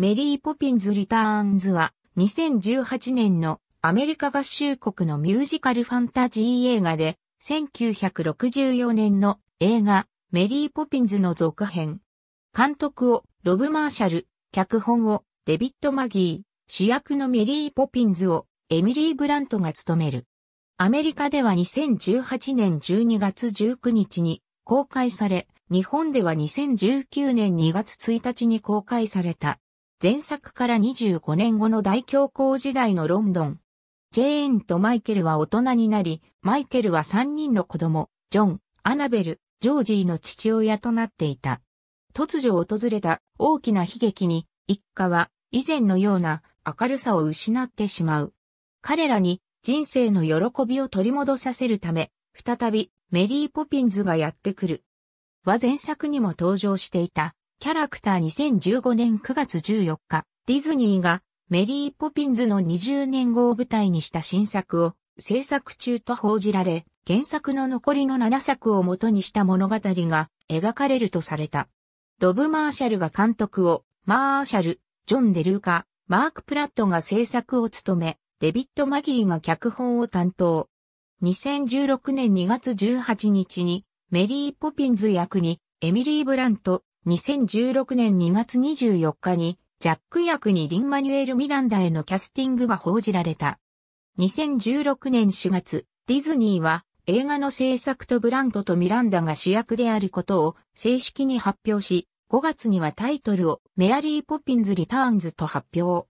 メリー・ポピンズ・リターンズは2018年のアメリカ合衆国のミュージカルファンタジー映画で1964年の映画メリー・ポピンズの続編。監督をロブ・マーシャル、脚本をデビッド・マギー、主役のメリー・ポピンズをエミリー・ブラントが務める。アメリカでは2018年12月19日に公開され、日本では2019年2月1日に公開された。前作から25年後の大恐慌時代のロンドン。ジェーンとマイケルは大人になり、マイケルは3人の子供、ジョン、アナベル、ジョージーの父親となっていた。突如訪れた大きな悲劇に、一家は以前のような明るさを失ってしまう。彼らに人生の喜びを取り戻させるため、再びメリーポピンズがやってくる。は前作にも登場していたキャラクター2015年9月14日、ディズニーがメリー・ポピンズの20年後を舞台にした新作を制作中と報じられ、原作の残りの7作を元にした物語が描かれるとされた。ロブ・マーシャルが監督を、マーシャル、ジョン・デルーカ、マーク・プラットが制作を務め、デビッド・マギーが脚本を担当。2016年2月18日にメリー・ポピンズ役にエミリー・ブラント、2016年2月24日に、ジャック役にリンマニュエル・ミランダへのキャスティングが報じられた。2016年4月、ディズニーは映画の制作とブラントとミランダが主役であることを正式に発表し、5月にはタイトルをメアリー・ポピンズ・リターンズと発表。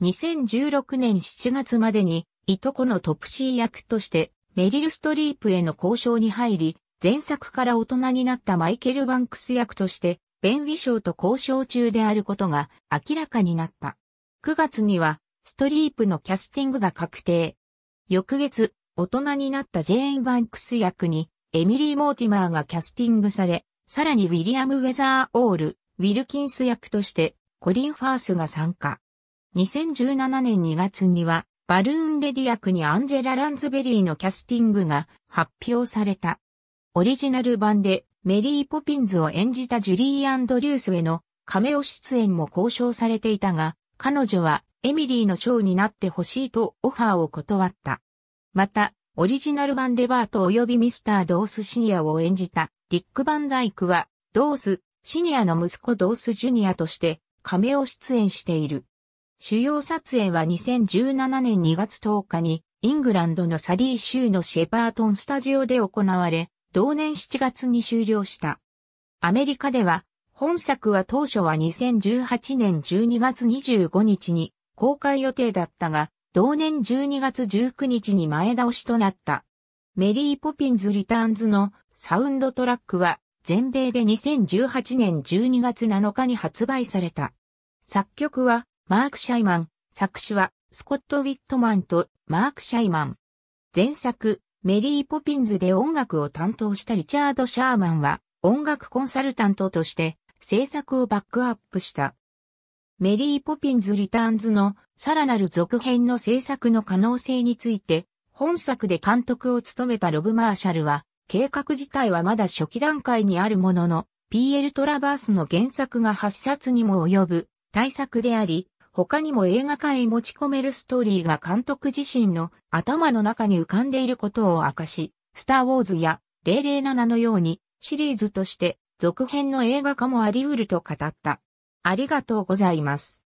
2016年7月までに、いとこのトプシー役として、メリル・ストリープへの交渉に入り、前作から大人になったマイケル・バンクス役として、ベン・ウィショーと交渉中であることが明らかになった。9月には、ストリープのキャスティングが確定。翌月、大人になったジェーン・バンクス役に、エミリー・モーティマーがキャスティングされ、さらにウィリアム・ウェザー・オール、ウィルキンス役として、コリン・ファースが参加。2017年2月には、バルーンレディ役にアンジェラ・ランズベリーのキャスティングが発表された。オリジナル版でメリー・ポピンズを演じたジュリー・アンドリュースへのメオ出演も交渉されていたが、彼女はエミリーのショーになってほしいとオファーを断った。また、オリジナル版でバート及びミスター・ドース・シニアを演じたディック・バンダイクは、ドース・シニアの息子ドース・ジュニアとしてメオ出演している。主要撮影は2017年2月10日にイングランドのサリー州のシェパートンスタジオで行われ、同年7月に終了した。アメリカでは、本作は当初は2018年12月25日に公開予定だったが、同年12月19日に前倒しとなった。メリーポピンズ・リターンズのサウンドトラックは全米で2018年12月7日に発売された。作曲はマーク・シャイマン、作詞はスコット・ウィットマンとマーク・シャイマン。前作、メリー・ポピンズで音楽を担当したリチャード・シャーマンは音楽コンサルタントとして制作をバックアップした。メリー・ポピンズ・リターンズのさらなる続編の制作の可能性について本作で監督を務めたロブ・マーシャルは計画自体はまだ初期段階にあるものの PL トラバースの原作が8冊にも及ぶ対策であり他にも映画化へ持ち込めるストーリーが監督自身の頭の中に浮かんでいることを明かし、スター・ウォーズや007のようにシリーズとして続編の映画化もあり得ると語った。ありがとうございます。